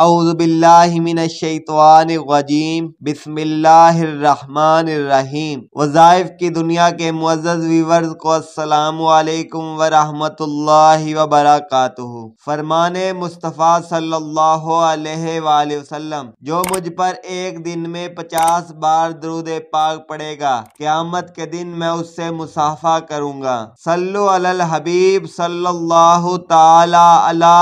वज़ाइफ की दुनिया के वीवर्स को फरमान मुस्तफ़ा सल्लल्लाहु जो मुझ पर एक दिन में पचास बार दरुद पाक पड़ेगा क्यामत के दिन मैं उससे मुसाफा करूँगा सल्लु हबीब सल्ला ताला अला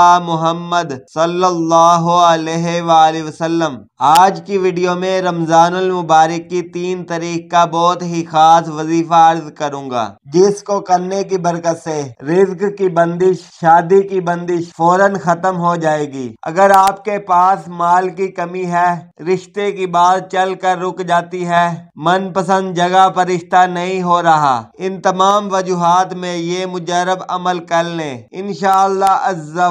वसल्लम आज की वीडियो में रमजानुल मुबारक की तीन तारीख का बहुत ही खास वजीफा अर्ज करूंगा जिसको करने की बरकत से रिज्क की बंदिश शादी की बंदिश फौरन खत्म हो जाएगी अगर आपके पास माल की कमी है रिश्ते की बात चल कर रुक जाती है मनपसंद जगह पर रिश्ता नहीं हो रहा इन तमाम वजूहत में ये मुजरब अमल कर लें इन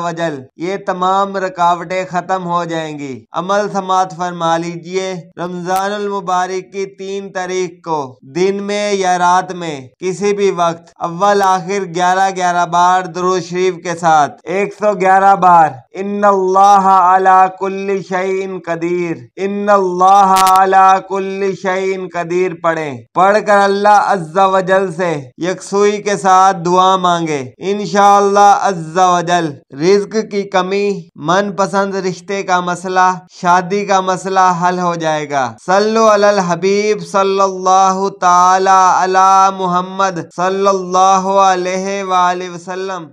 वजल ये तमाम रुकावटे खत्म खत्म हो जाएंगी अमल समात फरमा लीजिए रमजान मुबारक की तीन तारीख को दिन में या रात में किसी भी वक्त अव्वल आखिर ग्यारह ग्यारह बार दरुज शरीफ के साथ एक सौ ग्यारह बार इन अला शहीन कदीर इन अला कुल्ल शहीन कदीर पढ़े पढ़ कर अल्लाह अज्जा वजल से यकसुई के साथ दुआ मांगे इन अज्जा वजल रिज्क की कमी मन पसंद रिश्ते रिश्ते का मसला शादी का मसला हल हो जाएगा सल्लु अलल हबीब सल्लल्लाहु ताला अला मुहम्मद सल्लल्लाहु अलैहि वसल्लम